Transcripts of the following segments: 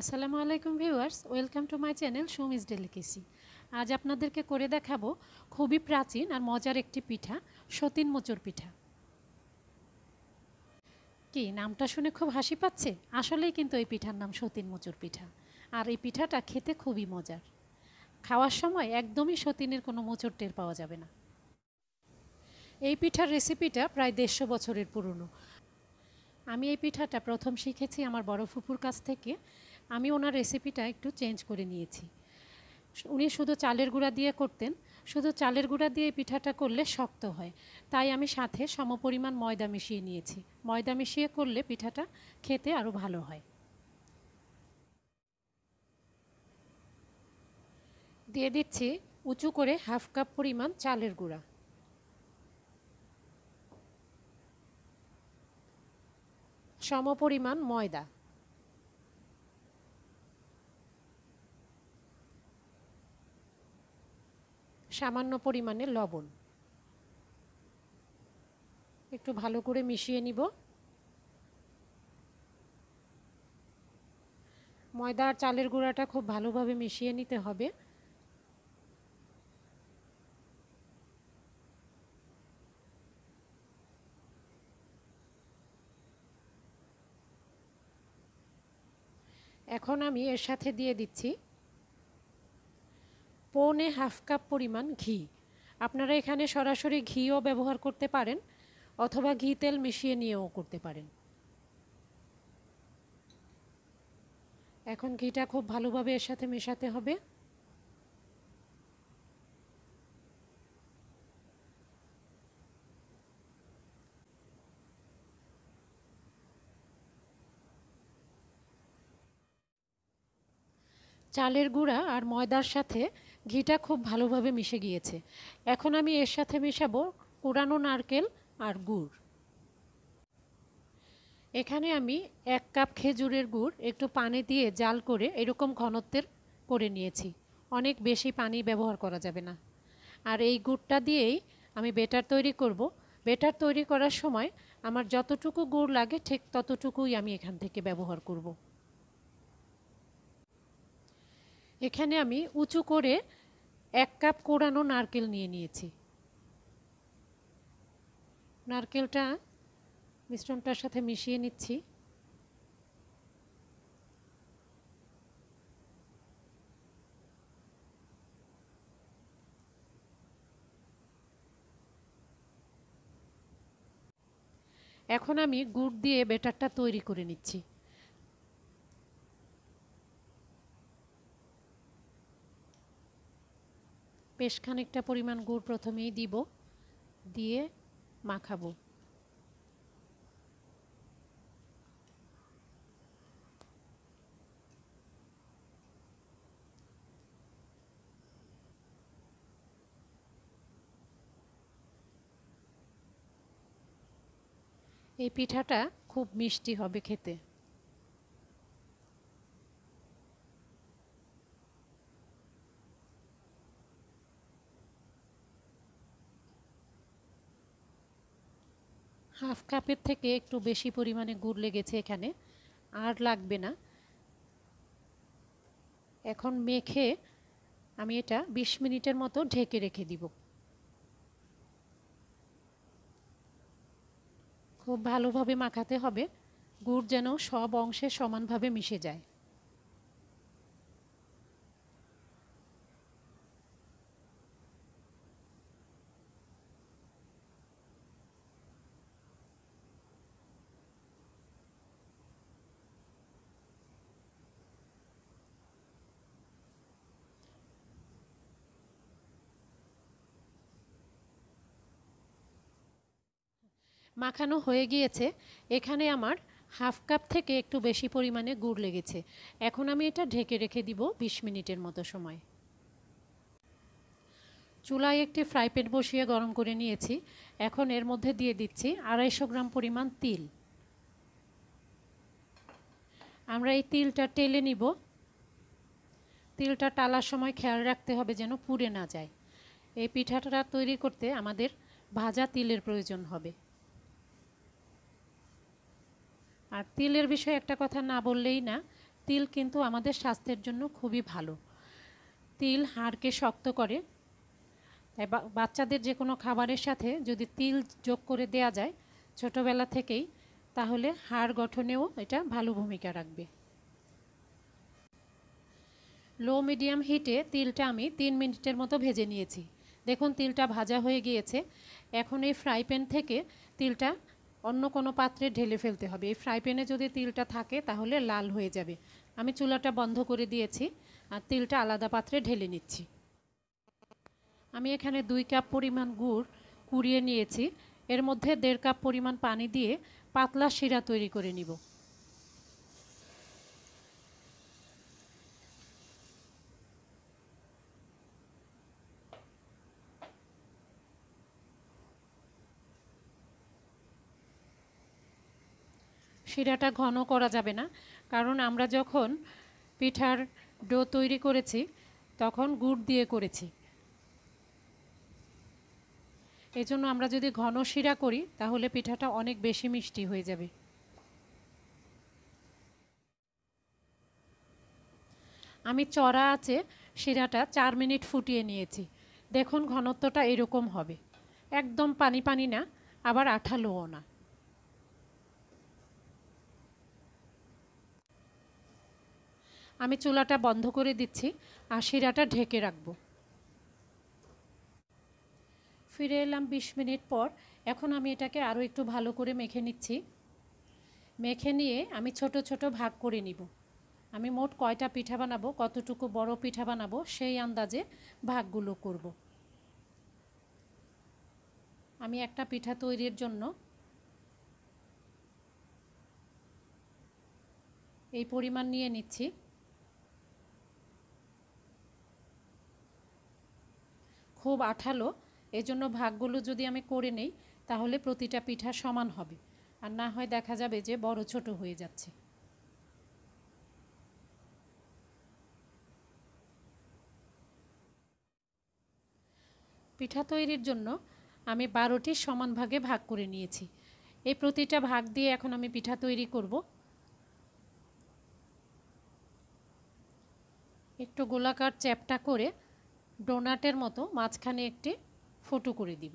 আসসালামু আলাইকুম viewers welcome to my channel Sumi's delicacy আজ আপনাদেরকে করে দেখাবো খুবই প্রাচীন আর মজার একটি পিঠা সতীন মোচুর পিঠা কি নামটা শুনে খুব হাসি পাচ্ছে আসলেই কিন্তু এই পিঠার নাম সতীন মোচুর পিঠা আর এই পিঠাটা খেতে খুবই মজার খাওয়ার সময় একদমই সতীনের কোনো মোচর টের পাওয়া যাবে না এই পিঠার রেসিপিটা প্রায় দেড়শো বছরের পুরনো আমি এই পিঠাটা প্রথম শিখেছি আমার বড় ফুপুর কাছ থেকে আমি ওনার রেসিপিটা একটু চেঞ্জ করে নিয়েছি উনি শুধু চালের গুঁড়া দিয়ে করতেন শুধু চালের গুঁড়া দিয়ে পিঠাটা করলে শক্ত হয় তাই আমি সাথে সমপরিমাণ ময়দা মিশিয়ে নিয়েছি ময়দা মিশিয়ে করলে পিঠাটা খেতে আরও ভালো হয় দিয়ে দিচ্ছি উঁচু করে হাফ কাপ পরিমাণ চালের গুঁড়া সমপরিমাণ ময়দা সামান্য পরিমাণে লবণ একটু ভালো করে মিশিয়ে নিব ময়দা আর চালের গুঁড়াটা খুব ভালোভাবে মিশিয়ে নিতে হবে এখন আমি এর সাথে দিয়ে দিচ্ছি পৌনে হাফ কাপ পরিমাণ ঘি আপনারা এখানে সরাসরি ঘিও ব্যবহার করতে পারেন অথবা ঘি তেল মিশিয়ে নিয়েও করতে পারেন এখন ঘিটা খুব ভালোভাবে এর সাথে মেশাতে হবে চালের গুঁড়া আর ময়দার সাথে ঘিটা খুব ভালোভাবে মিশে গিয়েছে এখন আমি এর সাথে মেশাবো কুড়ানো নারকেল আর গুড় এখানে আমি এক কাপ খেজুরের গুড় একটু পানি দিয়ে জাল করে এরকম ঘনত্বের করে নিয়েছি অনেক বেশি পানি ব্যবহার করা যাবে না আর এই গুড়টা দিয়েই আমি বেটার তৈরি করব বেটার তৈরি করার সময় আমার যতটুকু গুড় লাগে ঠিক ততটুকুই আমি এখান থেকে ব্যবহার করব এখানে আমি উঁচু করে এক কাপ কোড়ানো নারকেল নিয়ে নিয়েছি নারকেলটা মিশ্রণটার সাথে মিশিয়ে নিচ্ছি এখন আমি গুড় দিয়ে বেটারটা তৈরি করে নিচ্ছি বেশ খানিকটা পরিমাণ গুড় প্রথমেই দিব দিয়ে মাখাবো এই পিঠাটা খুব মিষ্টি হবে খেতে হাফ কাপের থেকে একটু বেশি পরিমাণে গুড় লেগেছে এখানে আর লাগবে না এখন মেখে আমি এটা ২০ মিনিটের মতো ঢেকে রেখে দিব খুব ভালোভাবে মাখাতে হবে গুড় যেন সব অংশে সমানভাবে মিশে যায় মাখানো হয়ে গিয়েছে এখানে আমার হাফ কাপ থেকে একটু বেশি পরিমাণে গুড় লেগেছে এখন আমি এটা ঢেকে রেখে দিব ২০ মিনিটের মতো সময় চুলায় একটি ফ্রাই প্যান বসিয়ে গরম করে নিয়েছি এখন এর মধ্যে দিয়ে দিচ্ছি আড়াইশো গ্রাম পরিমাণ তিল আমরা এই তিলটা টেলে নিব তিলটা টালার সময় খেয়াল রাখতে হবে যেন পুড়ে না যায় এই পিঠাটা তৈরি করতে আমাদের ভাজা তিলের প্রয়োজন হবে আর তিলের বিষয়ে একটা কথা না বললেই না তিল কিন্তু আমাদের স্বাস্থ্যের জন্য খুবই ভালো তিল হাড়কে শক্ত করে তাই বাচ্চাদের যে কোনো খাবারের সাথে যদি তিল যোগ করে দেয়া যায় ছোটোবেলা থেকেই তাহলে হাড় গঠনেও এটা ভালো ভূমিকা রাখবে লো মিডিয়াম হিটে তিলটা আমি তিন মিনিটের মতো ভেজে নিয়েছি দেখুন তিলটা ভাজা হয়ে গিয়েছে এখন এই ফ্রাই প্যান থেকে তিলটা অন্য কোনো পাত্রে ঢেলে ফেলতে হবে এই ফ্রাই প্যানে যদি তিলটা থাকে তাহলে লাল হয়ে যাবে আমি চুলাটা বন্ধ করে দিয়েছি আর তিলটা আলাদা পাত্রে ঢেলে নিচ্ছি আমি এখানে দুই কাপ পরিমাণ গুড় কুড়িয়ে নিয়েছি এর মধ্যে দেড় কাপ পরিমাণ পানি দিয়ে পাতলা শিরা তৈরি করে নিব শিরাটা ঘন করা যাবে না কারণ আমরা যখন পিঠার ডো তৈরি করেছি তখন গুড় দিয়ে করেছি এই জন্য আমরা যদি ঘন শিরা করি তাহলে পিঠাটা অনেক বেশি মিষ্টি হয়ে যাবে আমি চড়া আছে শিরাটা চার মিনিট ফুটিয়ে নিয়েছি দেখুন ঘনত্বটা এরকম হবে একদম পানি পানি না আবার আঠালোও না আমি চুলাটা বন্ধ করে দিচ্ছি আর শিরাটা ঢেকে রাখবো ফিরে এলাম বিশ মিনিট পর এখন আমি এটাকে আরও একটু ভালো করে মেখে নিচ্ছি মেখে নিয়ে আমি ছোট ছোট ভাগ করে নিব আমি মোট কয়টা পিঠা বানাবো কতটুকু বড় পিঠা বানাবো সেই আন্দাজে ভাগগুলো করব আমি একটা পিঠা তৈরির জন্য এই পরিমাণ নিয়ে নিচ্ছি খুব আঠালো এজন্য ভাগগুলো যদি আমি করে নেই তাহলে প্রতিটা পিঠা সমান হবে আর না হয় দেখা যাবে যে বড় ছোট হয়ে যাচ্ছে পিঠা তৈরির জন্য আমি বারোটি সমান ভাগে ভাগ করে নিয়েছি এই প্রতিটা ভাগ দিয়ে এখন আমি পিঠা তৈরি করব একটু গোলাকার চ্যাপটা করে ডোনাটের মতো মাঝখানে একটি ফুটো করে দিব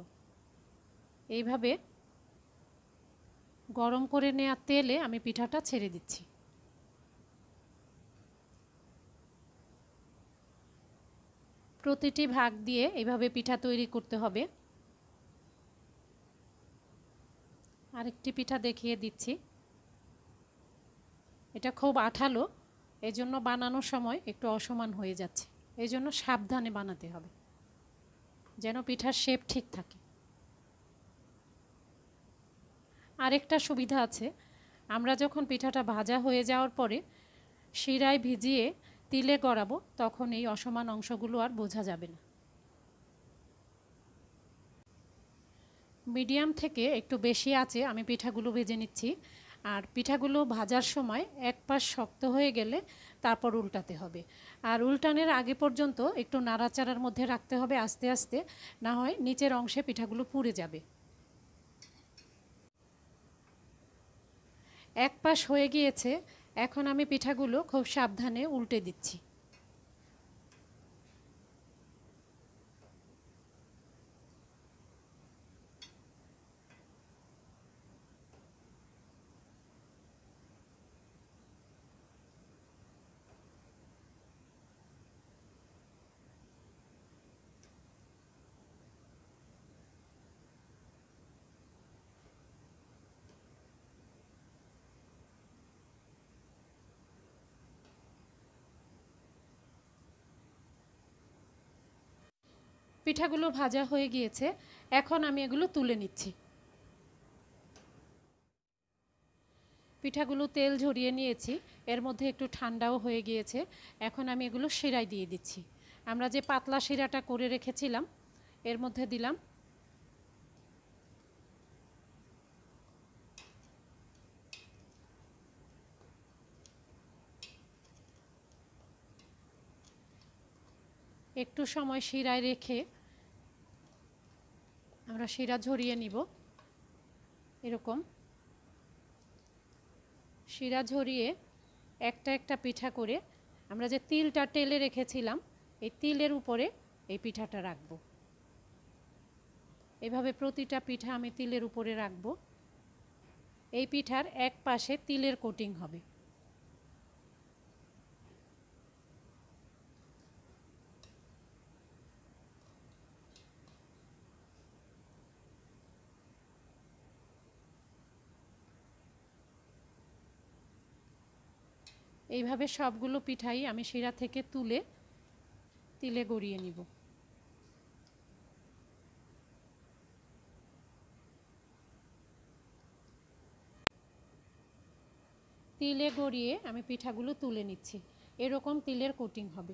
এইভাবে গরম করে নেওয়া তেলে আমি পিঠাটা ছেড়ে দিচ্ছি প্রতিটি ভাগ দিয়ে এইভাবে পিঠা তৈরি করতে হবে আরেকটি পিঠা দেখিয়ে দিচ্ছি এটা খুব আঠালো এজন্য বানানোর সময় একটু অসমান হয়ে যাচ্ছে এই জন্য সাবধানে বানাতে হবে যেন পিঠার শেপ ঠিক থাকে আরেকটা সুবিধা আছে আমরা যখন পিঠাটা ভাজা হয়ে যাওয়ার পরে শিরায় ভিজিয়ে তিলে গড়াবো তখন এই অসমান অংশগুলো আর বোঝা যাবে না মিডিয়াম থেকে একটু বেশি আছে আমি পিঠাগুলো ভেজে নিচ্ছি আর পিঠাগুলো ভাজার সময় এক পাশ শক্ত হয়ে গেলে তারপর উল্টাতে হবে আর উল্টানের আগে পর্যন্ত একটু নাড়াচাড়ার মধ্যে রাখতে হবে আস্তে আস্তে না হয় নিচের অংশে পিঠাগুলো পুড়ে যাবে এক পাশ হয়ে গিয়েছে এখন আমি পিঠাগুলো খুব সাবধানে উল্টে দিচ্ছি পিঠাগুলো ভাজা হয়ে গিয়েছে এখন আমি এগুলো তুলে নিচ্ছি পিঠাগুলো তেল ঝরিয়ে নিয়েছি এর মধ্যে একটু ঠান্ডাও হয়ে গিয়েছে এখন আমি এগুলো শিরায় দিয়ে দিচ্ছি আমরা যে পাতলা শিরাটা করে রেখেছিলাম এর মধ্যে দিলাম একটু সময় শিরায় রেখে আমরা শিরা ঝরিয়ে নিব এরকম শিরা ঝরিয়ে একটা একটা পিঠা করে আমরা যে তিলটা টেলে রেখেছিলাম এই তিলের উপরে এই পিঠাটা রাখব এভাবে প্রতিটা পিঠা আমি তিলের উপরে রাখব এই পিঠার এক পাশে তিলের কোটিং হবে এইভাবে সবগুলো পিঠাই আমি শিরা থেকে তুলে তিলে গড়িয়ে নিব তিলে গড়িয়ে আমি পিঠাগুলো তুলে নিচ্ছি এরকম তিলের কোটিং হবে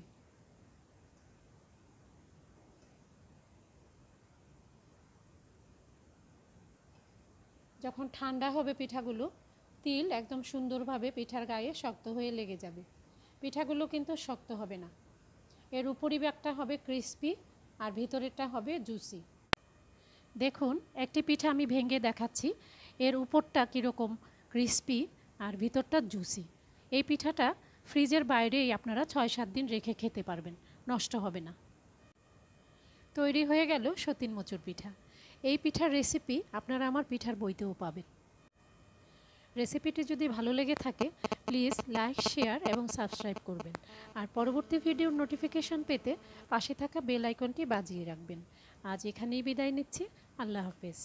যখন ঠান্ডা হবে পিঠাগুলো তিল একদম সুন্দরভাবে পিঠার গায়ে শক্ত হয়ে লেগে যাবে পিঠাগুলো কিন্তু শক্ত হবে না এর উপরিভাগটা হবে ক্রিস্পি আর ভিতরেরটা হবে জুসি দেখুন একটি পিঠা আমি ভেঙে দেখাচ্ছি এর উপরটা কীরকম ক্রিস্পি আর ভিতরটা জুসি এই পিঠাটা ফ্রিজের বাইরেই আপনারা ছয় সাত দিন রেখে খেতে পারবেন নষ্ট হবে না তৈরি হয়ে গেল সতীন মচুর পিঠা এই পিঠার রেসিপি আপনারা আমার পিঠার বইতেও পাবেন রেসিপিটি যদি ভালো লেগে থাকে প্লিজ লাইক শেয়ার এবং সাবস্ক্রাইব করবেন আর পরবর্তী ভিডিওর নোটিফিকেশন পেতে পাশে থাকা বেল আইকনটি বাজিয়ে রাখবেন আজ এখানেই বিদায় নিচ্ছি আল্লাহ হাফেজ